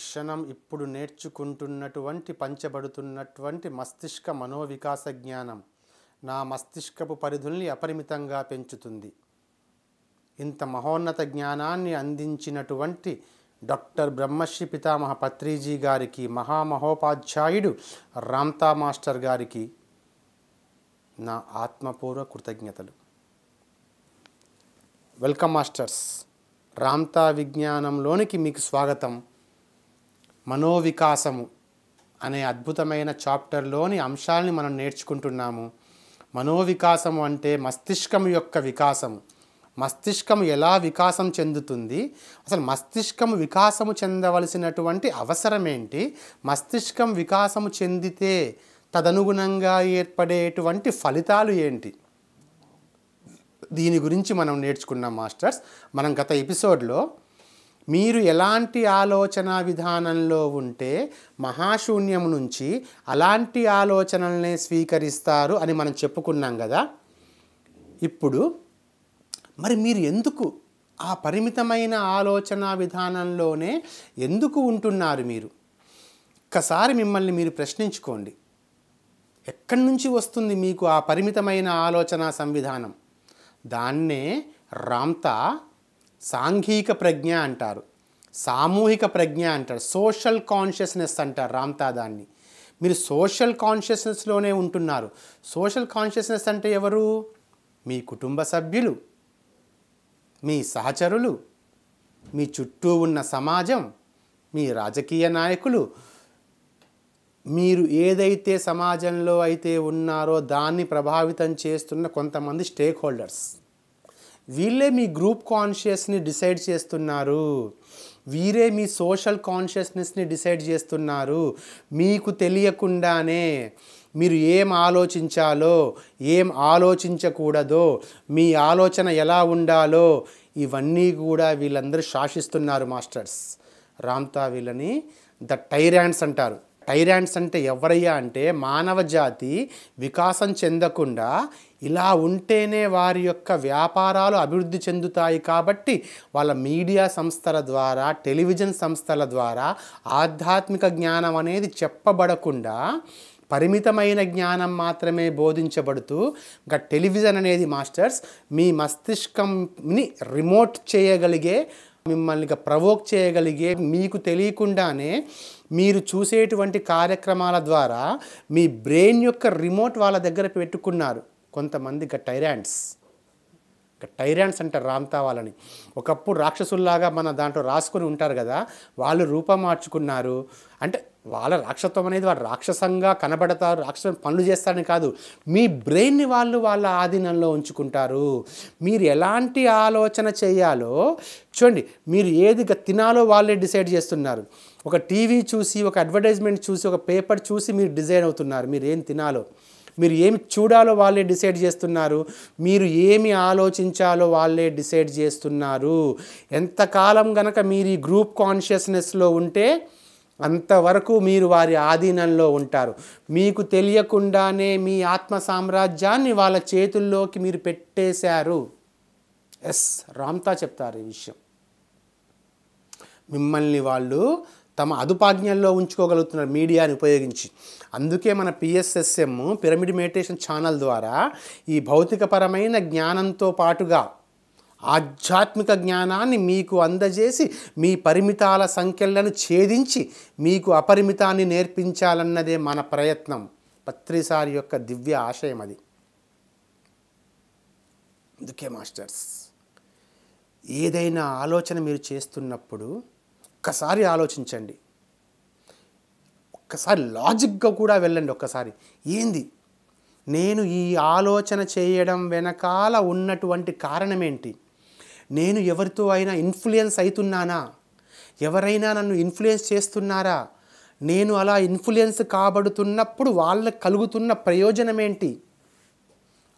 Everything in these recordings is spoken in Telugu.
క్షణం ఇప్పుడు నేర్చుకుంటున్నటువంటి పంచబడుతున్నటువంటి మస్తిష్క మనోవికాస జ్ఞానం నా మస్తిష్కపు పరిధుల్ని అపరిమితంగా పెంచుతుంది ఇంత మహోన్నత జ్ఞానాన్ని అందించినటువంటి డాక్టర్ బ్రహ్మశ్రీ పితామహ పత్రిజీ గారికి మహామహోపాధ్యాయుడు రామ్తా మాస్టర్ గారికి నా ఆత్మపూర్వ కృతజ్ఞతలు వెల్కమ్ మాస్టర్స్ రామ్తా విజ్ఞానంలోనికి మీకు స్వాగతం మనోవికాసము అనే అద్భుతమైన చాప్టర్లోని అంశాలని మనం నేర్చుకుంటున్నాము మనోవికాసము అంటే మస్తిష్కం యొక్క వికాసము మస్తిష్కం ఎలా వికాసం చెందుతుంది అసలు మస్తిష్కం వికాసము చెందవలసినటువంటి అవసరం ఏంటి మస్తిష్కం వికాసము చెందితే తదనుగుణంగా ఏర్పడేటువంటి ఫలితాలు ఏంటి దీని గురించి మనం నేర్చుకున్నాం మాస్టర్స్ మనం గత ఎపిసోడ్లో మీరు ఎలాంటి ఆలోచన విధానంలో ఉంటే మహాశూన్యం నుంచి అలాంటి ఆలోచనల్నే స్వీకరిస్తారు అని మనం చెప్పుకున్నాం కదా ఇప్పుడు మరి మీరు ఎందుకు ఆ పరిమితమైన ఆలోచన విధానంలోనే ఎందుకు ఉంటున్నారు మీరు ఒక్కసారి మిమ్మల్ని మీరు ప్రశ్నించుకోండి ఎక్కడి నుంచి వస్తుంది మీకు ఆ పరిమితమైన ఆలోచన సంవిధానం దాన్నే రామ్తా సాంఘిక ప్రజ్ఞ అంటారు సామూహిక ప్రజ్ఞ అంటారు సోషల్ కాన్షియస్నెస్ అంటారు రామ్తాదాన్ని మీరు సోషల్ కాన్షియస్నెస్లోనే ఉంటున్నారు సోషల్ కాన్షియస్నెస్ అంటే ఎవరు మీ కుటుంబ సభ్యులు మీ సహచరులు మీ చుట్టూ ఉన్న సమాజం మీ రాజకీయ నాయకులు మీరు ఏదైతే సమాజంలో అయితే ఉన్నారో దాన్ని ప్రభావితం చేస్తున్న కొంతమంది స్టేక్ హోల్డర్స్ వీళ్ళే మీ గ్రూప్ కాన్షియస్ని డిసైడ్ చేస్తున్నారు వీరే మీ సోషల్ కాన్షియస్నెస్ని డిసైడ్ చేస్తున్నారు మీకు తెలియకుండానే మీరు ఏం ఆలోచించాలో ఏం ఆలోచించకూడదో మీ ఆలోచన ఎలా ఉండాలో ఇవన్నీ కూడా వీళ్ళందరూ శాసిస్తున్నారు మాస్టర్స్ రామ్తా వీళ్ళని ద టైరాండ్స్ అంటారు టైరాన్స్ అంటే ఎవరయ్యా అంటే మానవ జాతి వికాసం చెందకుండా ఇలా ఉంటేనే వారి యొక్క వ్యాపారాలు అభివృద్ధి చెందుతాయి కాబట్టి వాళ్ళ మీడియా సంస్థల ద్వారా టెలివిజన్ సంస్థల ద్వారా ఆధ్యాత్మిక జ్ఞానం అనేది చెప్పబడకుండా పరిమితమైన జ్ఞానం మాత్రమే బోధించబడుతూ ఇంకా టెలివిజన్ అనేది మాస్టర్స్ మీ మస్తిష్కంని రిమోట్ చేయగలిగే మిమ్మల్ని ప్రవోక్ చేయగలిగే మీకు తెలియకుండానే మీరు చూసేటువంటి కార్యక్రమాల ద్వారా మీ బ్రెయిన్ యొక్క రిమోట్ వాళ్ళ దగ్గర పెట్టుకున్నారు కొంతమంది ఇక టైరాండ్స్ అంటారు రామ్తా వాళ్ళని ఒకప్పుడు రాక్షసుల్లాగా మన దాంట్లో రాసుకొని ఉంటారు కదా వాళ్ళు రూపం మార్చుకున్నారు అంటే వాళ్ళ రాక్షత్వం అనేది వాడు రాక్షసంగా కనబడతారు రాక్షస పనులు చేస్తారని కాదు మీ బ్రెయిన్ని వాళ్ళు వాళ్ళ ఆధీనంలో ఉంచుకుంటారు మీరు ఎలాంటి ఆలోచన చేయాలో చూడండి మీరు ఏది తినాలో వాళ్ళే డిసైడ్ చేస్తున్నారు ఒక టీవీ చూసి ఒక అడ్వర్టైజ్మెంట్ చూసి ఒక పేపర్ చూసి మీరు డిజైన్ అవుతున్నారు మీరు ఏం తినాలో మీరు ఏమి చూడాలో వాళ్ళే డిసైడ్ చేస్తున్నారు మీరు ఏమి ఆలోచించాలో వాళ్ళే డిసైడ్ చేస్తున్నారు ఎంతకాలం గనక మీరు ఈ గ్రూప్ కాన్షియస్నెస్లో ఉంటే అంతవరకు మీరు వారి ఆధీనంలో ఉంటారు మీకు తెలియకుండానే మీ ఆత్మ సామ్రాజ్యాన్ని వాళ్ళ చేతుల్లోకి మీరు పెట్టేశారు ఎస్ రామ్తా చెప్తారు ఈ విషయం మిమ్మల్ని వాళ్ళు తమ అదుపాజ్ఞల్లో ఉంచుకోగలుగుతున్నారు మీడియాని ఉపయోగించి అందుకే మన పిఎస్ఎస్ఎం పిరమిడ్ మెడిటేషన్ ఛానల్ ద్వారా ఈ భౌతికపరమైన జ్ఞానంతో పాటుగా ఆధ్యాత్మిక జ్ఞానాన్ని మీకు అందజేసి మీ పరిమితాల సంఖ్యలను ఛేదించి మీకు అపరిమితాన్ని నేర్పించాలన్నదే మన ప్రయత్నం పత్రిసారి యొక్క దివ్య ఆశయం అది అందుకే మాస్టర్స్ ఏదైనా ఆలోచన మీరు చేస్తున్నప్పుడు ఒక్కసారి ఆలోచించండి ఒక్కసారి లాజిక్గా కూడా వెళ్ళండి ఒక్కసారి ఏంది నేను ఈ ఆలోచన చేయడం వెనకాల ఉన్నటువంటి కారణమేంటి నేను ఎవరితో అయినా ఇన్ఫ్లుయెన్స్ అవుతున్నానా ఎవరైనా నన్ను ఇన్ఫ్లుయెన్స్ చేస్తున్నారా నేను అలా ఇన్ఫ్లుయెన్స్ కాబడుతున్నప్పుడు వాళ్ళకు కలుగుతున్న ప్రయోజనం ఏంటి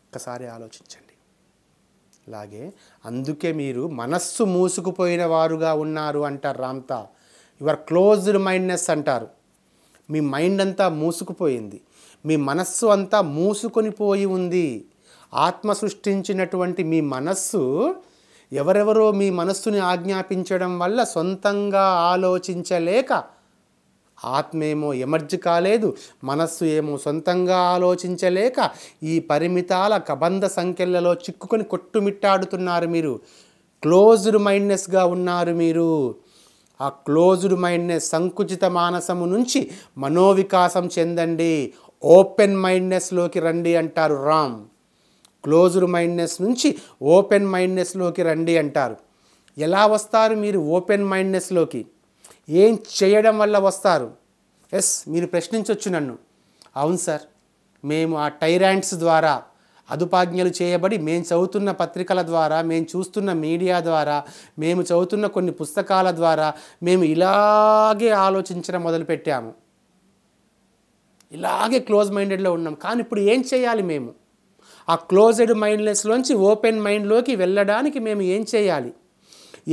ఒక్కసారి ఆలోచించండి అలాగే అందుకే మీరు మనస్సు మూసుకుపోయిన వారుగా ఉన్నారు అంటారు రామ్తా యువర్ క్లోజ్డ్ మైండ్నెస్ అంటారు మీ మైండ్ అంతా మూసుకుపోయింది మీ మనస్సు అంతా మూసుకొని పోయి ఉంది ఆత్మ సృష్టించినటువంటి మీ మనస్సు ఎవరెవరో మీ మనస్సుని ఆజ్ఞాపించడం వల్ల సొంతంగా ఆలోచించలేక ఆత్మేమో ఎమర్జ్ కాలేదు మనస్సు ఏమో సొంతంగా ఆలోచించలేక ఈ పరిమితాల కబంధ సంఖ్యలలో చిక్కుకొని కొట్టుమిట్టాడుతున్నారు మీరు క్లోజ్డ్ మైండ్నెస్గా ఉన్నారు మీరు ఆ క్లోజ్డ్ మైండ్నెస్ సంకుచిత మానసము నుంచి మనోవికాసం చెందండి ఓపెన్ మైండ్నెస్లోకి రండి అంటారు రామ్ క్లోజ్డ్ మైండ్నెస్ నుంచి ఓపెన్ మైండ్నెస్లోకి రండి అంటారు ఎలా వస్తారు మీరు ఓపెన్ మైండ్నెస్లోకి ఏం చేయడం వల్ల వస్తారు ఎస్ మీరు ప్రశ్నించవచ్చు నన్ను అవును సార్ మేము ఆ టైరాంట్స్ ద్వారా అదుపాజ్ఞలు చేయబడి మేము చదువుతున్న పత్రికల ద్వారా మేము చూస్తున్న మీడియా ద్వారా మేము చదువుతున్న కొన్ని పుస్తకాల ద్వారా మేము ఇలాగే ఆలోచించడం మొదలుపెట్టాము ఇలాగే క్లోజ్ మైండెడ్లో ఉన్నాం కానీ ఇప్పుడు ఏం చేయాలి మేము ఆ క్లోజ్డ్ మైండ్లెస్లోంచి ఓపెన్ మైండ్లోకి వెళ్ళడానికి మేము ఏం చేయాలి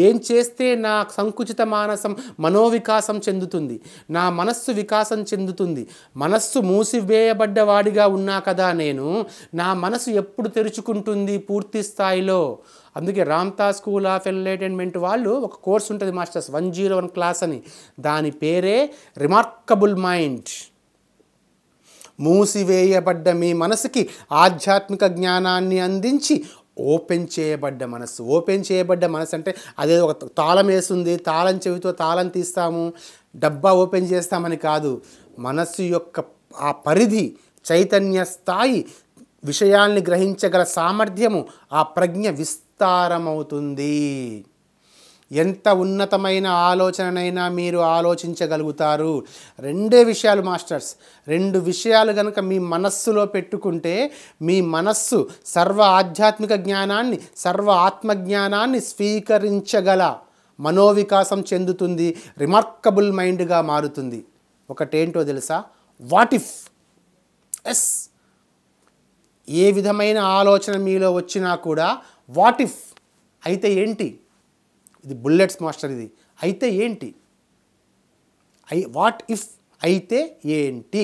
ఏం చేస్తే నా సంకుచిత మానసం మనోవికాసం చెందుతుంది నా మనస్సు వికాసం చెందుతుంది మనస్సు మూసివేయబడ్డవాడిగా ఉన్నా కదా నేను నా మనసు ఎప్పుడు తెరుచుకుంటుంది పూర్తి స్థాయిలో అందుకే రామ్తా స్కూల్ ఆఫ్ ఎన్లైటైన్మెంట్ వాళ్ళు ఒక కోర్స్ ఉంటుంది masters one zero one class అని దాని పేరే రిమార్కబుల్ మైండ్ మూసివేయబడ్డ మీ మనసుకి ఆధ్యాత్మిక జ్ఞానాన్ని అందించి ఓపెన్ చేయబడ్డ మనసు ఓపెన్ చేయబడ్డ మనసు అంటే అదే ఒక తాళం వేస్తుంది తాళం చెవితో తాళం తీస్తాము డబ్బా ఓపెన్ చేస్తామని కాదు మనస్సు యొక్క ఆ పరిధి చైతన్య స్థాయి విషయాల్ని గ్రహించగల సామర్థ్యము ఆ ప్రజ్ఞ విస్తారమవుతుంది ఎంత ఉన్నతమైన ఆలోచననైనా మీరు ఆలోచించగలుగుతారు రెండే విషయాలు మాస్టర్స్ రెండు విషయాలు కనుక మీ మనస్సులో పెట్టుకుంటే మీ మనస్సు సర్వ ఆధ్యాత్మిక జ్ఞానాన్ని సర్వ ఆత్మజ్ఞానాన్ని స్వీకరించగల మనోవికాసం చెందుతుంది రిమార్కబుల్ మైండ్గా మారుతుంది ఒకటేంటో తెలుసా వాట్ ఇఫ్ ఎస్ ఏ విధమైన ఆలోచన మీలో వచ్చినా కూడా వాట్ ఇఫ్ అయితే ఏంటి ఇది బుల్లెట్స్ మాస్టర్ ఇది అయితే ఏంటి ఐ వాట్ ఇఫ్ అయితే ఏంటి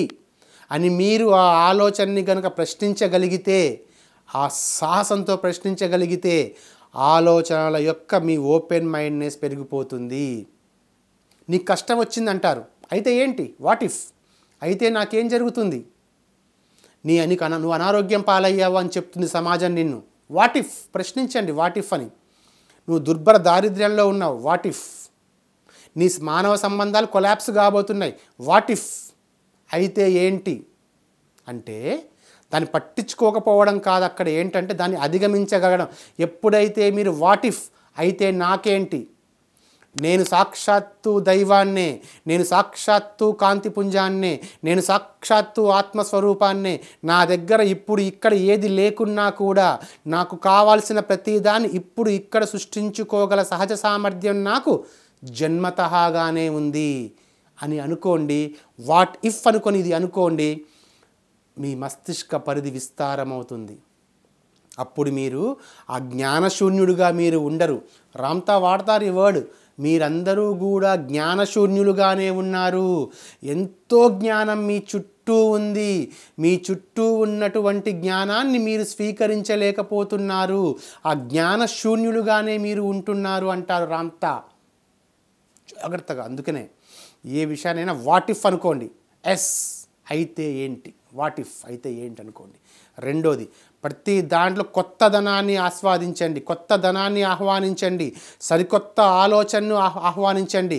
అని మీరు ఆ ఆలోచనని కనుక ప్రశ్నించగలిగితే ఆ సాహసంతో ప్రశ్నించగలిగితే ఆలోచనల యొక్క మీ ఓపెన్ మైండ్నెస్ పెరిగిపోతుంది నీకు కష్టం వచ్చింది అంటారు అయితే ఏంటి వాట్ ఇఫ్ అయితే నాకేం జరుగుతుంది నీ అని నువ్వు అనారోగ్యం పాలయ్యావు అని చెప్తుంది సమాజం నిన్ను వాట్ ఇఫ్ ప్రశ్నించండి వాట్ ఇఫ్ అని నువ్వు దుర్భర దారిద్ర్యంలో ఉన్నావు వాట్ ఇఫ్ నీ మానవ సంబంధాలు కొలాప్స్ కాబోతున్నాయి వాట్ ఇఫ్ అయితే ఏంటి అంటే దాన్ని పట్టించుకోకపోవడం కాదు అక్కడ ఏంటంటే దాన్ని అధిగమించగలడం ఎప్పుడైతే మీరు వాట్ ఇఫ్ అయితే నాకేంటి నేను సాక్షాత్తు దైవాన్నే నేను సాక్షాత్తు కాంతిపుంజాన్నే నేను సాక్షాత్తు ఆత్మస్వరూపాన్నే నా దగ్గర ఇప్పుడు ఇక్కడ ఏది లేకున్నా కూడా నాకు కావాల్సిన ప్రతిదాన్ని ఇప్పుడు ఇక్కడ సృష్టించుకోగల సహజ సామర్థ్యం నాకు జన్మతహాగానే ఉంది అని అనుకోండి వాట్ ఇఫ్ అనుకొని ఇది అనుకోండి మీ మస్తిష్క పరిధి విస్తారమవుతుంది అప్పుడు మీరు ఆ జ్ఞానశూన్యుడుగా మీరు ఉండరు రామ్తా వాడతారు ఈ వర్డ్ మీరందరూ కూడా జ్ఞానశూన్యులుగానే ఉన్నారు ఎంతో జ్ఞానం మీ చుట్టూ ఉంది మీ చుట్టూ ఉన్నటువంటి జ్ఞానాన్ని మీరు స్వీకరించలేకపోతున్నారు ఆ జ్ఞానశూన్యులుగానే మీరు ఉంటున్నారు అంటారు రాంత జాగ్రత్తగా అందుకనే ఏ విషయానైనా వాట్ ఇఫ్ అనుకోండి ఎస్ అయితే ఏంటి వాట్ ఇఫ్ అయితే ఏంటి అనుకోండి రెండోది ప్రతి దాంట్లో కొత్త ధనాన్ని ఆస్వాదించండి కొత్త ధనాన్ని ఆహ్వానించండి సరికొత్త ఆలోచనను ఆహ్వానించండి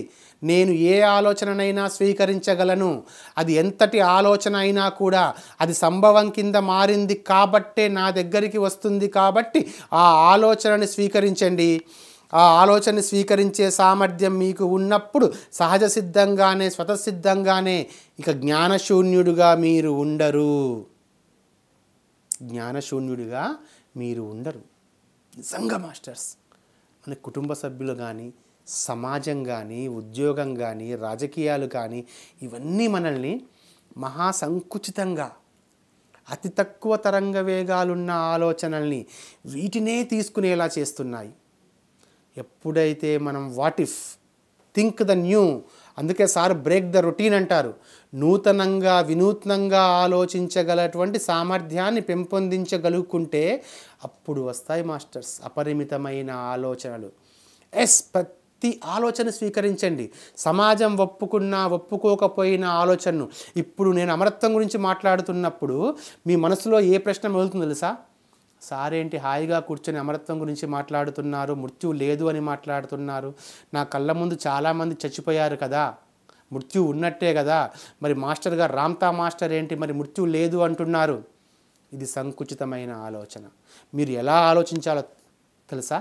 నేను ఏ ఆలోచననైనా స్వీకరించగలను అది ఎంతటి ఆలోచన అయినా కూడా అది సంభవం కింద మారింది కాబట్టే నా దగ్గరికి వస్తుంది కాబట్టి ఆ ఆలోచనని స్వీకరించండి ఆ ఆలోచన స్వీకరించే సామర్థ్యం మీకు ఉన్నప్పుడు సహజ సిద్ధంగానే స్వతసిద్ధంగానే ఇక జ్ఞానశూన్యుడుగా మీరు ఉండరు జ్ఞానశూన్యుడిగా మీరు ఉండరు నిజంగా మాస్టర్స్ మన కుటుంబ సభ్యులు కానీ సమాజం కానీ ఉద్యోగం కానీ రాజకీయాలు కానీ ఇవన్నీ మనల్ని మహా సంకుచితంగా అతి తక్కువ తరంగ వేగాలున్న ఆలోచనల్ని వీటినే తీసుకునేలా చేస్తున్నాయి ఎప్పుడైతే మనం what if think the new అందుకే సార్ బ్రేక్ ద రొటీన్ అంటారు నూతనంగా వినూత్నంగా ఆలోచించగలటువంటి సామర్థ్యాన్ని పెంపొందించగలుగుకుంటే అప్పుడు వస్తాయి మాస్టర్స్ అపరిమితమైన ఆలోచనలు ఎస్ ప్రతి ఆలోచన స్వీకరించండి సమాజం ఒప్పుకున్నా ఒప్పుకోకపోయిన ఆలోచనను ఇప్పుడు నేను అమరత్వం గురించి మాట్లాడుతున్నప్పుడు మీ మనసులో ఏ ప్రశ్న మొదలుతుంది తెలుసా సారేంటి హాయిగా కూర్చొని అమరత్వం గురించి మాట్లాడుతున్నారు మృత్యువు లేదు అని మాట్లాడుతున్నారు నా కళ్ళ ముందు చాలామంది చచ్చిపోయారు కదా మృత్యు ఉన్నట్టే కదా మరి మాస్టర్ గారు రామ్తా మాస్టర్ ఏంటి మరి మృత్యు లేదు అంటున్నారు ఇది సంకుచితమైన ఆలోచన మీరు ఎలా ఆలోచించాలో తెలుసా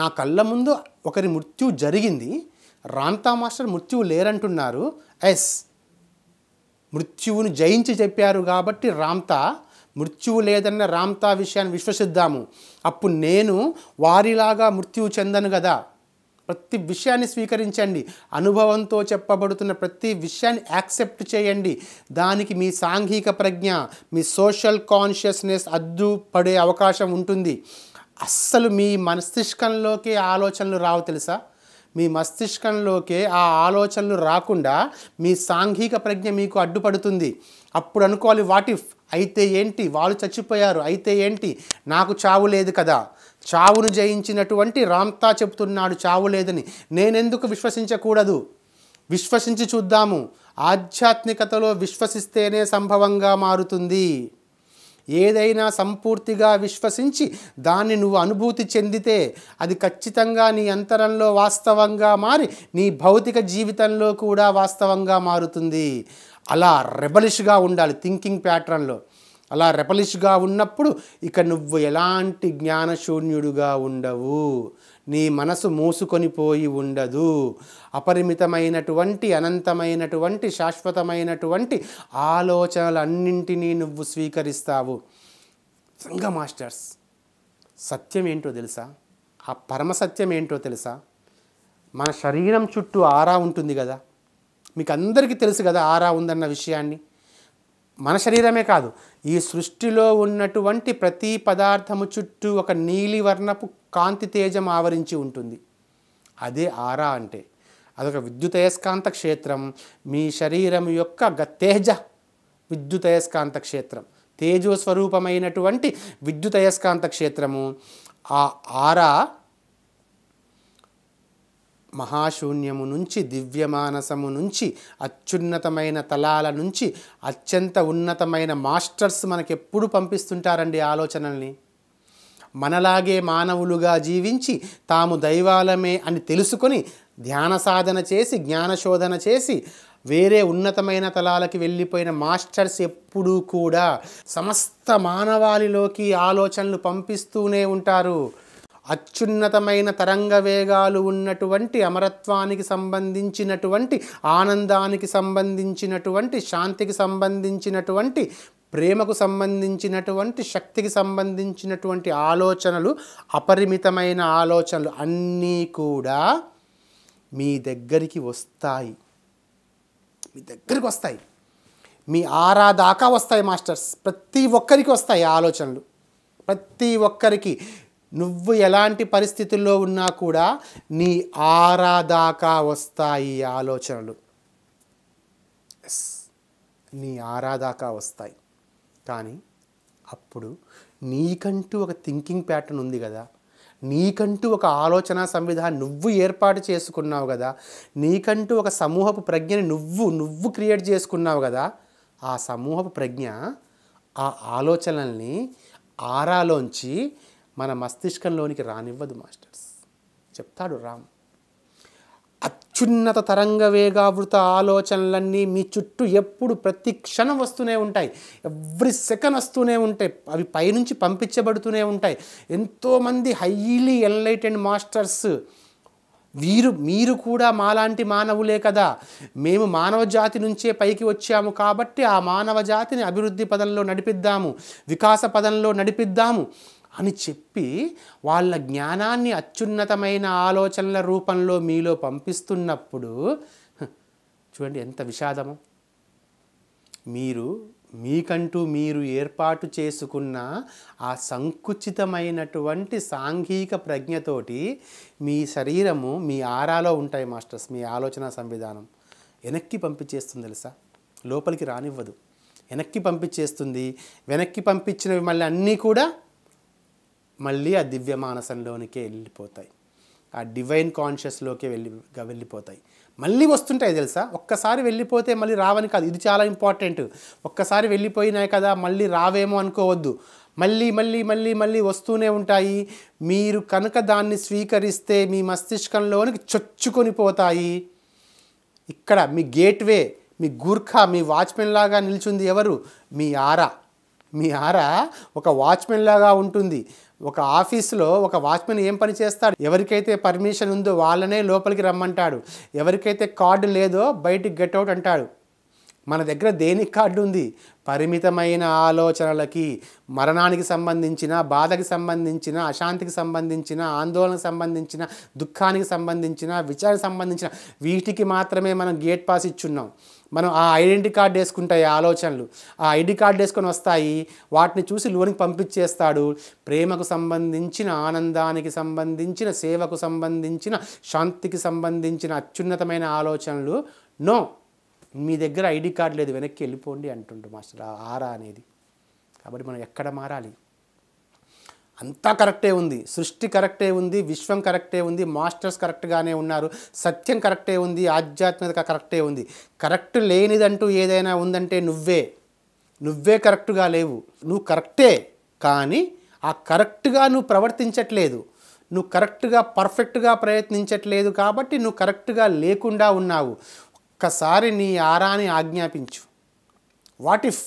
నా కళ్ళ ముందు ఒకరి మృత్యు జరిగింది రామ్తా మాస్టర్ మృత్యువు లేరంటున్నారు ఎస్ మృత్యువును జయించి చెప్పారు కాబట్టి రామ్తా మృత్యువు లేదన్న రామ్తా విషయాన్ని విశ్వసిద్దాము అప్పుడు నేను వారిలాగా మృత్యువు చెందను కదా ప్రతి విషయాన్ని స్వీకరించండి అనుభవంతో చెప్పబడుతున్న ప్రతి విషయాన్ని యాక్సెప్ట్ చేయండి దానికి మీ సాంఘిక ప్రజ్ఞ మీ సోషల్ కాన్షియస్నెస్ అద్దు పడే అవకాశం ఉంటుంది అస్సలు మీ మస్తిష్కంలోకి ఆలోచనలు రావు తెలుసా మీ మస్తిష్కంలోకే ఆ ఆలోచనలు రాకుండా మీ సాంఘిక ప్రజ్ఞ మీకు అడ్డుపడుతుంది అప్పుడు అనుకోవాలి వాటిఫ్ అయితే ఏంటి వాళ్ళు చచ్చిపోయారు అయితే ఏంటి నాకు చావు లేదు కదా చావును జయించినటువంటి రామ్తా చెప్తున్నాడు చావు లేదని నేనెందుకు విశ్వసించకూడదు విశ్వసించి చూద్దాము ఆధ్యాత్మికతలో విశ్వసిస్తేనే సంభవంగా మారుతుంది ఏదైనా సంపూర్తిగా విశ్వసించి దాన్ని నువ్వు అనుభూతి చెందితే అది ఖచ్చితంగా నీ అంతరంలో వాస్తవంగా మారి నీ భౌతిక జీవితంలో కూడా వాస్తవంగా మారుతుంది అలా రెబలిష్గా ఉండాలి థింకింగ్ ప్యాటర్న్లో అలా రెపలిష్గా ఉన్నప్పుడు ఇక నువ్వు ఎలాంటి జ్ఞానశూన్యుడుగా ఉండవు నీ మనసు మూసుకొని పోయి ఉండదు అపరిమితమైనటువంటి అనంతమైనటువంటి శాశ్వతమైనటువంటి ఆలోచనలన్నింటినీ నువ్వు స్వీకరిస్తావు సంఘ మాస్టర్స్ సత్యం ఏంటో తెలుసా ఆ పరమ సత్యం ఏంటో తెలుసా మన శరీరం చుట్టూ ఆరా ఉంటుంది కదా మీకు అందరికీ తెలుసు కదా ఆరా ఉందన్న విషయాన్ని మన శరీరమే కాదు ఈ సృష్టిలో ఉన్నటువంటి ప్రతి పదార్థము చుట్టూ ఒక నీలి వర్ణపు కాంతి తేజం ఆవరించి ఉంటుంది అదే ఆరా అంటే అదొక విద్యుతయస్కాంత క్షేత్రం మీ శరీరం యొక్క తేజ విద్యుతయస్కాంత క్షేత్రం తేజస్వరూపమైనటువంటి విద్యుతయస్కాంత క్షేత్రము ఆ ఆరా మహాశూన్యము నుంచి దివ్యమానసము నుంచి అత్యున్నతమైన తలాల నుంచి అత్యంత ఉన్నతమైన మాస్టర్స్ మనకెప్పుడు పంపిస్తుంటారండి ఆలోచనల్ని మనలాగే మానవులుగా జీవించి తాము దైవాలమే అని తెలుసుకొని ధ్యాన సాధన చేసి జ్ఞానశోధన చేసి వేరే ఉన్నతమైన తలాలకి వెళ్ళిపోయిన మాస్టర్స్ ఎప్పుడూ కూడా సమస్త మానవాళిలోకి ఆలోచనలు పంపిస్తూనే ఉంటారు అత్యున్నతమైన తరంగ వేగాలు ఉన్నటువంటి అమరత్వానికి సంబంధించినటువంటి ఆనందానికి సంబంధించినటువంటి శాంతికి సంబంధించినటువంటి ప్రేమకు సంబంధించినటువంటి శక్తికి సంబంధించినటువంటి ఆలోచనలు అపరిమితమైన ఆలోచనలు అన్నీ కూడా మీ దగ్గరికి వస్తాయి మీ దగ్గరికి వస్తాయి మీ ఆరా దాకా వస్తాయి మాస్టర్స్ ప్రతి ఒక్కరికి వస్తాయి ఆలోచనలు ప్రతి ఒక్కరికి నువ్వు ఎలాంటి పరిస్థితుల్లో ఉన్నా కూడా నీ ఆరాదాకా వస్తాయి ఆలోచనలు ఎస్ నీ ఆరాదాకా వస్తాయి కానీ అప్పుడు నీకంటూ ఒక థింకింగ్ ప్యాటర్న్ ఉంది కదా నీకంటూ ఒక ఆలోచన సంవిధానం నువ్వు ఏర్పాటు చేసుకున్నావు కదా నీకంటూ ఒక సమూహపు ప్రజ్ఞని నువ్వు నువ్వు క్రియేట్ చేసుకున్నావు కదా ఆ సమూహపు ప్రజ్ఞ ఆ ఆలోచనల్ని ఆరాలోంచి మన మస్తిష్కంలోనికి రానివ్వదు మాస్టర్స్ చెప్తాడు రామ్ అత్యున్నత తరంగ వేగావృత ఆలోచనలన్నీ మీ చుట్టూ ఎప్పుడు ప్రతి క్షణం వస్తూనే ఉంటాయి ఎవ్రీ సెకండ్ వస్తూనే ఉంటాయి అవి పైనుంచి పంపించబడుతూనే ఉంటాయి ఎంతోమంది హైలీ ఎన్లైటెడ్ మాస్టర్స్ వీరు మీరు కూడా మాలాంటి మానవులే కదా మేము మానవ జాతి నుంచే పైకి వచ్చాము కాబట్టి ఆ మానవ జాతిని అభివృద్ధి పదంలో నడిపిద్దాము వికాస పదంలో నడిపిద్దాము అని చెప్పి వాళ్ళ జ్ఞానాన్ని అత్యున్నతమైన ఆలోచనల రూపంలో మీలో పంపిస్తున్నప్పుడు చూడండి ఎంత విషాదము మీరు మీకంటూ మీరు ఏర్పాటు చేసుకున్న ఆ సంకుచితమైనటువంటి సాంఘిక ప్రజ్ఞతోటి మీ శరీరము మీ ఆరాలో ఉంటాయి మాస్టర్స్ మీ ఆలోచన సంవిధానం వెనక్కి పంపించేస్తుంది తెలుసా లోపలికి రానివ్వదు వెనక్కి పంపించేస్తుంది వెనక్కి పంపించినవి మళ్ళీ అన్నీ కూడా మళ్ళీ ఆ దివ్య మానసంలోనికి వెళ్ళిపోతాయి ఆ డివైన్ కాన్షియస్లోకి వెళ్ళి వెళ్ళిపోతాయి మళ్ళీ వస్తుంటాయి తెలుసా ఒక్కసారి వెళ్ళిపోతే మళ్ళీ రావని కాదు ఇది చాలా ఇంపార్టెంట్ ఒక్కసారి వెళ్ళిపోయినాయి కదా మళ్ళీ రావేమో అనుకోవద్దు మళ్ళీ మళ్ళీ మళ్ళీ మళ్ళీ వస్తూనే ఉంటాయి మీరు కనుక దాన్ని స్వీకరిస్తే మీ మస్తిష్కంలోనికి చొచ్చుకొని పోతాయి ఇక్కడ మీ గేట్వే మీ గూర్ఖా మీ వాచ్మెన్ లాగా నిల్చుంది ఎవరు మీ ఆరా మీ ఆరా ఒక వాచ్మెన్ లాగా ఉంటుంది ఒక ఆఫీసులో ఒక వాచ్మెన్ ఏం పని చేస్తాడు ఎవరికైతే పర్మిషన్ ఉందో వాళ్ళనే లోపలికి రమ్మంటాడు ఎవరికైతే కార్డు లేదో బయటికి గెట్అవుట్ అంటాడు మన దగ్గర దేనికి కార్డు ఉంది పరిమితమైన ఆలోచనలకి మరణానికి సంబంధించిన బాధకి సంబంధించిన అశాంతికి సంబంధించిన ఆందోళనకు సంబంధించిన దుఃఖానికి సంబంధించిన విచారణకు సంబంధించిన వీటికి మాత్రమే మనం గేట్ పాస్ ఇచ్చున్నాం మనం ఆ ఐడెంటిటీ కార్డు వేసుకుంటాయి ఆలోచనలు ఆ ఐడి కార్డు వేసుకొని వస్తాయి వాటిని చూసి లోనికి పంపించేస్తాడు ప్రేమకు సంబంధించిన ఆనందానికి సంబంధించిన సేవకు సంబంధించిన శాంతికి సంబంధించిన అత్యున్నతమైన ఆలోచనలు నో మీ దగ్గర ఐడి కార్డు లేదు వెనక్కి వెళ్ళిపోండి అంటుండు మాస్టర్ ఆరా అనేది కాబట్టి మనం ఎక్కడ మారాలి అంతా కరెక్టే ఉంది సృష్టి కరెక్టే ఉంది విశ్వం కరెక్టే ఉంది మాస్టర్స్ కరెక్ట్గానే ఉన్నారు సత్యం కరెక్టే ఉంది ఆధ్యాత్మికత కరెక్టే ఉంది కరెక్ట్ లేనిదంటూ ఏదైనా ఉందంటే నువ్వే నువ్వే కరెక్ట్గా లేవు నువ్వు కరెక్టే కానీ ఆ కరెక్ట్గా నువ్వు ప్రవర్తించట్లేదు నువ్వు కరెక్ట్గా పర్ఫెక్ట్గా ప్రయత్నించట్లేదు కాబట్టి నువ్వు కరెక్ట్గా లేకుండా ఉన్నావు ఒక్కసారి నీ ఆరాని ఆజ్ఞాపించు what if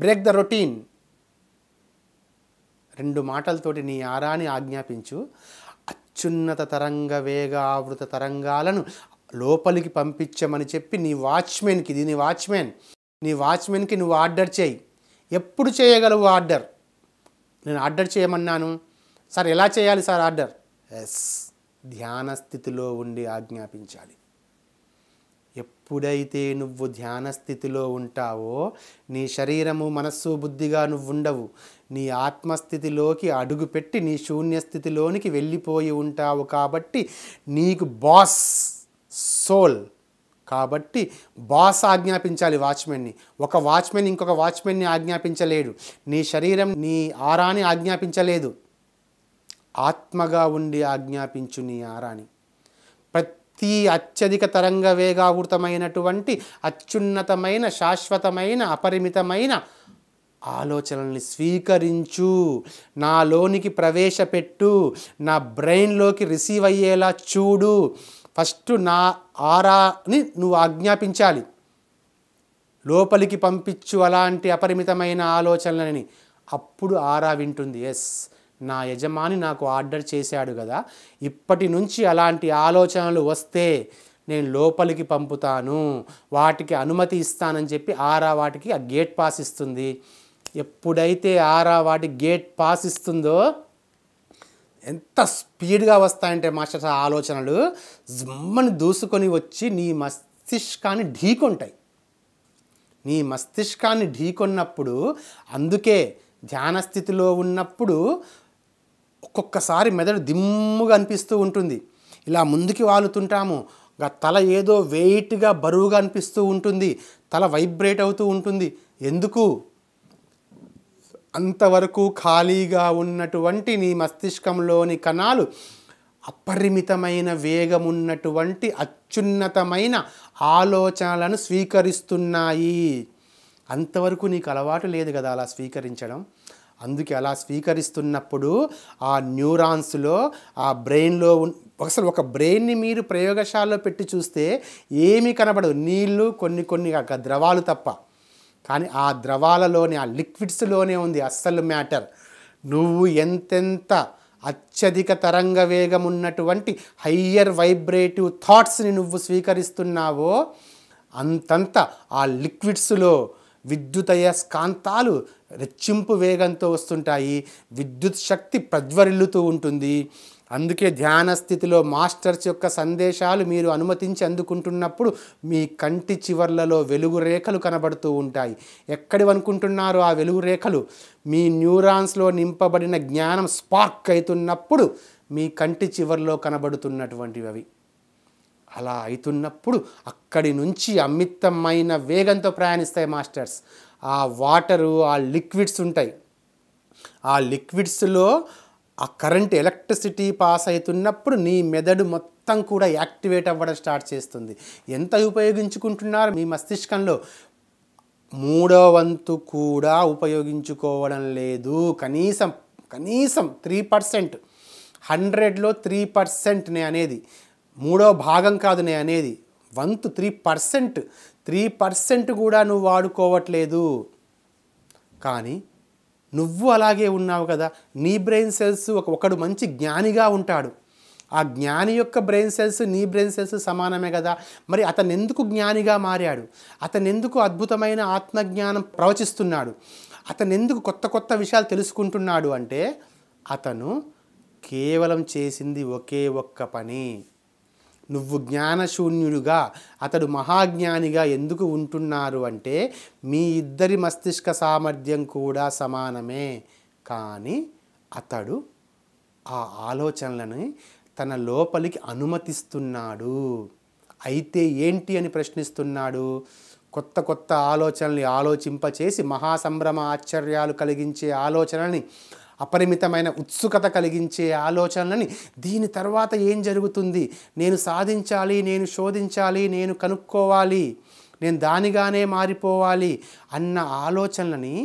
break the routine రెండు మాటలతోటి నీ ఆరాని ఆజ్ఞాపించు అత్యున్నత తరంగ వేగ ఆవృత తరంగాలను లోపలికి పంపించమని చెప్పి నీ వాచ్మెన్కి ఇది నీ వాచ్మెన్ నీ వాచ్మెన్కి నువ్వు ఆర్డర్ చేయి ఎప్పుడు చేయగలవు ఆర్డర్ నేను ఆర్డర్ చేయమన్నాను సార్ ఎలా చేయాలి సార్ ఆర్డర్ ఎస్ ధ్యాన స్థితిలో ఉండి ఆజ్ఞాపించాలి ఎప్పుడైతే నువ్వు ధ్యాన స్థితిలో ఉంటావో నీ శరీరము మనస్సు బుద్ధిగా నువ్వుండవు నీ ఆత్మస్థితిలోకి అడుగుపెట్టి నీ శూన్యస్థితిలోనికి వెళ్ళిపోయి ఉంటావు కాబట్టి నీకు బాస్ సోల్ కాబట్టి బాస్ ఆజ్ఞాపించాలి వాచ్మెన్ని ఒక వాచ్మెన్ ఇంకొక వాచ్మెన్ని ఆజ్ఞాపించలేడు నీ శరీరం నీ ఆరాని ఆజ్ఞాపించలేదు ఆత్మగా ఉండి ఆజ్ఞాపించు నీ ఆరాని అతి అత్యధిక తరంగ వేగావృతమైనటువంటి అత్యున్నతమైన శాశ్వతమైన అపరిమితమైన ఆలోచనల్ని స్వీకరించు నాలోనికి ప్రవేశపెట్టు నా బ్రెయిన్లోకి రిసీవ్ అయ్యేలా చూడు ఫస్ట్ నా ఆరాని నువ్వు ఆజ్ఞాపించాలి లోపలికి పంపించు అలాంటి అపరిమితమైన ఆలోచనలని అప్పుడు ఆరా వింటుంది ఎస్ నా యజమాని నాకు ఆర్డర్ చేశాడు కదా ఇప్పటి నుంచి అలాంటి ఆలోచనలు వస్తే నేను లోపలికి పంపుతాను వాటికి అనుమతి ఇస్తానని చెప్పి ఆరా వాటికి ఆ గేట్ పాస్ ఇస్తుంది ఎప్పుడైతే ఆరా వాటి గేట్ పాస్ ఇస్తుందో ఎంత స్పీడ్గా వస్తాయంటే మాస్టర్ ఆలోచనలు జమ్మని దూసుకొని వచ్చి నీ మస్తిష్కాన్ని ఢీకొంటాయి నీ మస్తిష్కాన్ని ఢీకొన్నప్పుడు అందుకే ధ్యాన స్థితిలో ఉన్నప్పుడు ఒక్కొక్కసారి మెదడు దిమ్ముగా అనిపిస్తూ ఉంటుంది ఇలా ముందుకి వాలుతుంటాము తల ఏదో వెయిట్గా బరువుగా అనిపిస్తూ ఉంటుంది తల వైబ్రేట్ అవుతూ ఉంటుంది ఎందుకు అంతవరకు ఖాళీగా ఉన్నటువంటి నీ మస్తిష్కంలోని కణాలు అపరిమితమైన వేగం ఉన్నటువంటి అత్యున్నతమైన ఆలోచనలను స్వీకరిస్తున్నాయి అంతవరకు నీకు అలవాటు లేదు కదా అలా స్వీకరించడం అందుకే అలా స్వీకరిస్తున్నప్పుడు ఆ న్యూరాన్స్లో ఆ బ్రెయిన్లో అసలు ఒక బ్రెయిన్ని మీరు ప్రయోగశాలలో పెట్టి చూస్తే ఏమీ కనబడదు నీళ్ళు కొన్ని కొన్ని ద్రవాలు తప్ప కానీ ఆ ద్రవాలలోనే ఆ లిక్విడ్స్లోనే ఉంది అస్సలు మ్యాటర్ నువ్వు ఎంతెంత అత్యధిక తరంగ వేగం ఉన్నటువంటి హయ్యర్ వైబ్రేటివ్ థాట్స్ని నువ్వు స్వీకరిస్తున్నావో అంతంత ఆ లిక్విడ్స్లో స్కాంతాలు రెచ్చింపు వేగంతో వస్తుంటాయి విద్యుత్ శక్తి ప్రజ్వరిల్లుతూ ఉంటుంది అందుకే ధ్యాన స్థితిలో మాస్టర్స్ యొక్క సందేశాలు మీరు అనుమతించి అందుకుంటున్నప్పుడు మీ కంటి చివర్లలో వెలుగు రేఖలు కనబడుతూ ఉంటాయి ఎక్కడి అనుకుంటున్నారో ఆ వెలుగు రేఖలు మీ న్యూరాన్స్లో నింపబడిన జ్ఞానం స్పార్క్ అవుతున్నప్పుడు మీ కంటి చివర్లో కనబడుతున్నటువంటివి అవి అలా అవుతున్నప్పుడు అక్కడి నుంచి అమిత్తమైన వేగంతో ప్రయాణిస్తాయి మాస్టర్స్ ఆ వాటరు ఆ లిక్విడ్స్ ఉంటాయి ఆ లిక్విడ్స్లో ఆ కరెంట్ ఎలక్ట్రిసిటీ పాస్ అవుతున్నప్పుడు నీ మెదడు మొత్తం కూడా యాక్టివేట్ అవ్వడం స్టార్ట్ చేస్తుంది ఎంత ఉపయోగించుకుంటున్నారు మీ మస్తిష్కంలో మూడో వంతు కూడా ఉపయోగించుకోవడం లేదు కనీసం కనీసం త్రీ పర్సెంట్ హండ్రెడ్లో త్రీ పర్సెంట్ నే అనేది మూడో భాగం కాదు నే అనేది వంతు త్రీ పర్సెంట్ త్రీ పర్సెంట్ కూడా నువ్వు వాడుకోవట్లేదు కానీ నువ్వు అలాగే ఉన్నావు కదా నీ బ్రెయిన్ సెల్స్ ఒక ఒకడు మంచి జ్ఞానిగా ఉంటాడు ఆ జ్ఞాని యొక్క బ్రెయిన్ సెల్స్ నీ బ్రెయిన్ సెల్స్ సమానమే కదా మరి అతను ఎందుకు జ్ఞానిగా మారాడు అతను ఎందుకు అద్భుతమైన ఆత్మజ్ఞానం ప్రవచిస్తున్నాడు అతను ఎందుకు కొత్త కొత్త విషయాలు తెలుసుకుంటున్నాడు అంటే అతను కేవలం చేసింది ఒకే ఒక్క పని నువ్వు జ్ఞానశూన్యుడుగా అతడు మహాజ్ఞానిగా ఎందుకు ఉంటున్నారు అంటే మీ ఇద్దరి మస్తిష్క సామర్థ్యం కూడా సమానమే కానీ అతడు ఆ ఆలోచనలని తన లోపలికి అనుమతిస్తున్నాడు అయితే ఏంటి అని ప్రశ్నిస్తున్నాడు కొత్త కొత్త ఆలోచనల్ని ఆలోచింపచేసి మహాసంభ్రమ ఆశ్చర్యాలు కలిగించే ఆలోచనని అపరిమితమైన ఉత్సుకత కలిగించే ఆలోచనలని దీని తర్వాత ఏం జరుగుతుంది నేను సాధించాలి నేను శోధించాలి నేను కనుక్కోవాలి నేను దానిగానే మారిపోవాలి అన్న ఆలోచనలని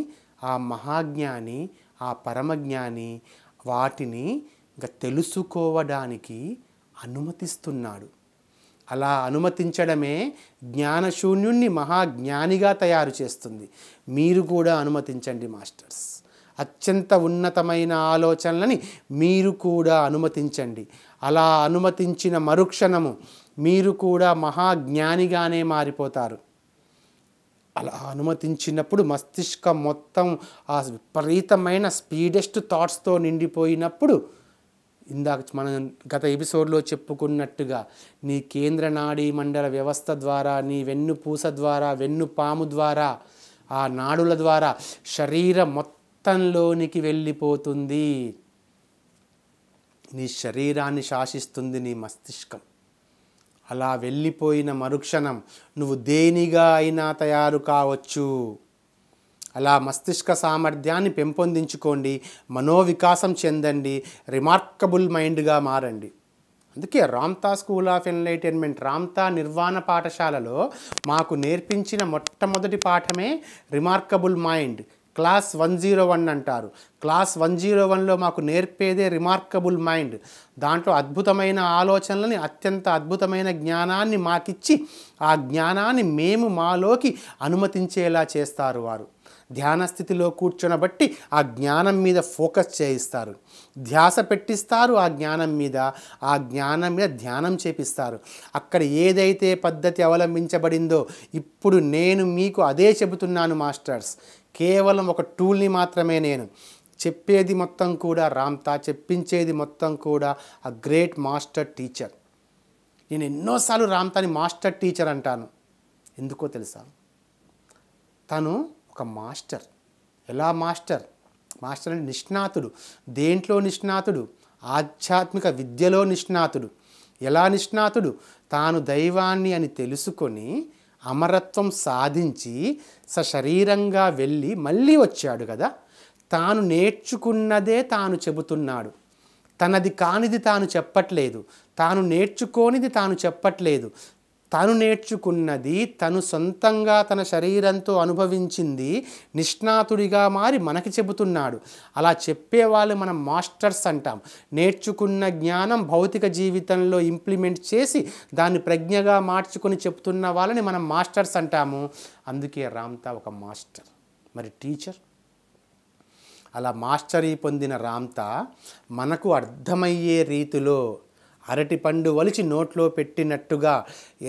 ఆ మహాజ్ఞాని ఆ పరమజ్ఞాని వాటిని తెలుసుకోవడానికి అనుమతిస్తున్నాడు అలా అనుమతించడమే జ్ఞానశూన్యుణ్ణి మహాజ్ఞానిగా తయారు చేస్తుంది మీరు కూడా అనుమతించండి మాస్టర్స్ అత్యంత ఉన్నతమైన ఆలోచనలని మీరు కూడా అనుమతించండి అలా అనుమతించిన మరుక్షణము మీరు కూడా మహాజ్ఞానిగానే మారిపోతారు అలా అనుమతించినప్పుడు మస్తిష్కం మొత్తం ఆ విపరీతమైన స్పీడెస్ట్ థాట్స్తో నిండిపోయినప్పుడు ఇందాక మనం గత ఎపిసోడ్లో చెప్పుకున్నట్టుగా నీ కేంద్ర నాడీ మండల వ్యవస్థ ద్వారా నీ వెన్ను పూస ద్వారా వెన్ను పాము ద్వారా ఆ నాడుల ద్వారా శరీరం మొత్తం రక్తంలోనికి వెళ్ళిపోతుంది నీ శరీరాన్ని శాసిస్తుంది నీ మస్తిష్కం అలా వెళ్ళిపోయిన మరుక్షణం నువ్వు దేనిగా అయినా తయారు కావచ్చు అలా మస్తిష్క సామర్థ్యాన్ని పెంపొందించుకోండి మనోవికాసం చెందండి రిమార్కబుల్ మైండ్గా మారండి అందుకే Ramtha school of enlightenment Ramtha Nirvana పాఠశాలలో మాకు నేర్పించిన మొట్టమొదటి పాఠమే remarkable mind class one zero one అంటారు క్లాస్ వన్ జీరో వన్లో మాకు నేర్పేదే రిమార్కబుల్ మైండ్ దాంట్లో అద్భుతమైన ఆలోచనలని అత్యంత అద్భుతమైన జ్ఞానాన్ని మాకిచ్చి ఆ జ్ఞానాన్ని మేము మాలోకి అనుమతించేలా చేస్తారు వారు ధ్యాన స్థితిలో కూర్చొనబట్టి ఆ జ్ఞానం మీద ఫోకస్ చేయిస్తారు ధ్యాస పెట్టిస్తారు ఆ జ్ఞానం మీద ఆ జ్ఞానం మీద ధ్యానం చేపిస్తారు అక్కడ ఏదైతే పద్ధతి అవలంబించబడిందో ఇప్పుడు నేను మీకు అదే చెబుతున్నాను మాస్టర్స్ కేవలం ఒక టూల్ని మాత్రమే నేను చెప్పేది మొత్తం కూడా రామ్తా చెప్పించేది మొత్తం కూడా అ గ్రేట్ మాస్టర్ టీచర్ నేను ఎన్నోసార్లు రామ్తాని మాస్టర్ టీచర్ అంటాను ఎందుకో తెలుసా తను ఒక మాస్టర్ ఎలా మాస్టర్ మాస్టర్ అంటే నిష్ణాతుడు దేంట్లో నిష్ణాతుడు ఆధ్యాత్మిక విద్యలో నిష్ణాతుడు ఎలా నిష్ణాతుడు తాను దైవాన్ని అని తెలుసుకొని అమరత్వం సాధించి సశరీరంగా వెళ్ళి మళ్ళీ వచ్చాడు కదా తాను నేర్చుకున్నదే తాను చెబుతున్నాడు తనది కానిది తాను చెప్పట్లేదు తాను నేర్చుకోనిది తాను చెప్పట్లేదు తను నేర్చుకున్నది తను సొంతంగా తన శరీరంతో అనుభవించింది నిష్ణాతుడిగా మారి మనకి చెబుతున్నాడు అలా చెప్పేవాళ్ళు మనం మాస్టర్స్ అంటాం నేర్చుకున్న జ్ఞానం భౌతిక జీవితంలో ఇంప్లిమెంట్ చేసి దాన్ని ప్రజ్ఞగా మార్చుకొని చెప్తున్న వాళ్ళని మనం మాస్టర్స్ అంటాము అందుకే రామ్తా ఒక మాస్టర్ మరి టీచర్ అలా మాస్టరీ పొందిన రామ్తా మనకు అర్థమయ్యే రీతిలో అరటిపండు వలిచి నోట్లో పెట్టినట్టుగా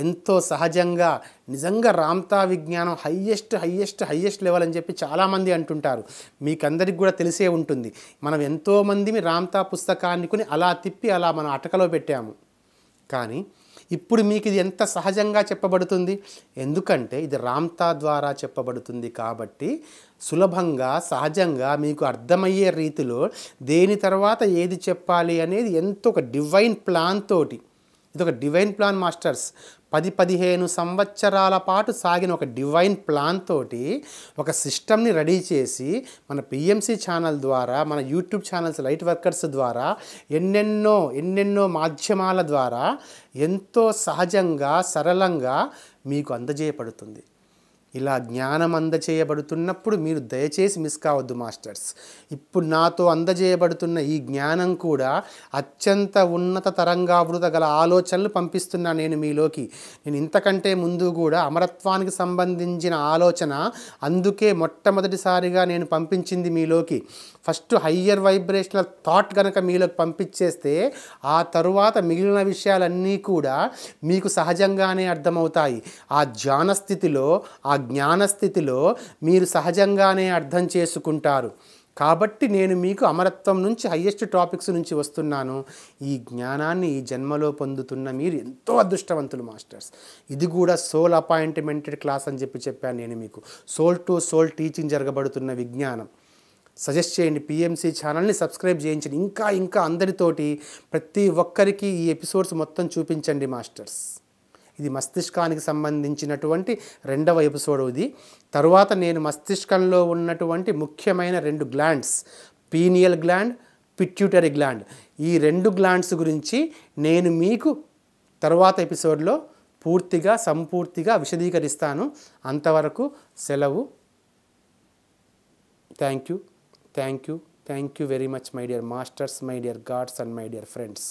ఎంతో సహజంగా నిజంగా రామ్తా విజ్ఞానం హయ్యెస్ట్ హయ్యెస్ట్ హయ్యెస్ట్ లెవెల్ అని చెప్పి చాలామంది అంటుంటారు మీకందరికి కూడా తెలిసే ఉంటుంది మనం ఎంతోమంది రామ్తా పుస్తకాన్ని కొని అలా తిప్పి అలా మనం అటకలో పెట్టాము కానీ ఇప్పుడు మీకు ఇది ఎంత సహజంగా చెప్పబడుతుంది ఎందుకంటే ఇది రామ్తా ద్వారా చెప్పబడుతుంది కాబట్టి సులభంగా సహజంగా మీకు అర్థమయ్యే రీతిలో దేని తర్వాత ఏది చెప్పాలి అనేది ఎంతో ఒక డివైన్ ప్లాన్ తోటి ఇది ఒక డివైన్ ప్లాన్ మాస్టర్స్ పది పదిహేను సంవత్సరాల పాటు సాగిన ఒక డివైన్ ప్లాన్ తోటి ఒక సిస్టమ్ని రెడీ చేసి మన పిఎంసి ఛానల్ ద్వారా మన యూట్యూబ్ ఛానల్స్ లైట్ వర్కర్స్ ద్వారా ఎన్నెన్నో ఎన్నెన్నో మాధ్యమాల ద్వారా ఎంతో సహజంగా సరళంగా మీకు అందజేయబడుతుంది ఇలా జ్ఞానం అందచేయబడుతున్నప్పుడు మీరు దయచేసి మిస్ కావద్దు మాస్టర్స్ ఇప్పుడు నాతో అందజేయబడుతున్న ఈ జ్ఞానం కూడా అత్యంత ఉన్నత తరంగావృత గల ఆలోచనలు పంపిస్తున్నా నేను మీలోకి నేను ఇంతకంటే ముందు కూడా అమరత్వానికి సంబంధించిన ఆలోచన అందుకే మొట్టమొదటిసారిగా నేను పంపించింది మీలోకి ఫస్ట్ హయ్యర్ వైబ్రేషనల్ థాట్ కనుక మీలోకి పంపించేస్తే ఆ తరువాత మిగిలిన విషయాలన్నీ కూడా మీకు సహజంగానే అర్థమవుతాయి ఆ స్థితిలో ఆ జ్ఞానస్థితిలో మీరు సహజంగానే అర్థం చేసుకుంటారు కాబట్టి నేను మీకు అమరత్వం నుంచి హయ్యెస్ట్ టాపిక్స్ నుంచి వస్తున్నాను ఈ జ్ఞానాన్ని ఈ జన్మలో పొందుతున్న మీరు ఎంతో అదృష్టవంతులు మాస్టర్స్ ఇది కూడా సోల్ అపాయింట్మెంటెడ్ క్లాస్ అని చెప్పి చెప్పాను నేను మీకు సోల్ టు సోల్ టీచింగ్ జరగబడుతున్న విజ్ఞానం సజెస్ట్ చేయండి పిఎంసీ ఛానల్ని సబ్స్క్రైబ్ చేయించండి ఇంకా ఇంకా అందరితోటి ప్రతి ఒక్కరికి ఈ ఎపిసోడ్స్ మొత్తం చూపించండి మాస్టర్స్ ఇది మస్తిష్కానికి సంబంధించినటువంటి రెండవ ఎపిసోడ్ ఇది తరువాత నేను మస్తిష్కంలో ఉన్నటువంటి ముఖ్యమైన రెండు glands pineal gland pituitary gland ఈ రెండు గ్లాండ్స్ గురించి నేను మీకు తరువాత ఎపిసోడ్లో పూర్తిగా సంపూర్తిగా విశదీకరిస్తాను అంతవరకు సెలవు thank you thank you thank you very much my dear masters my dear gods and my dear friends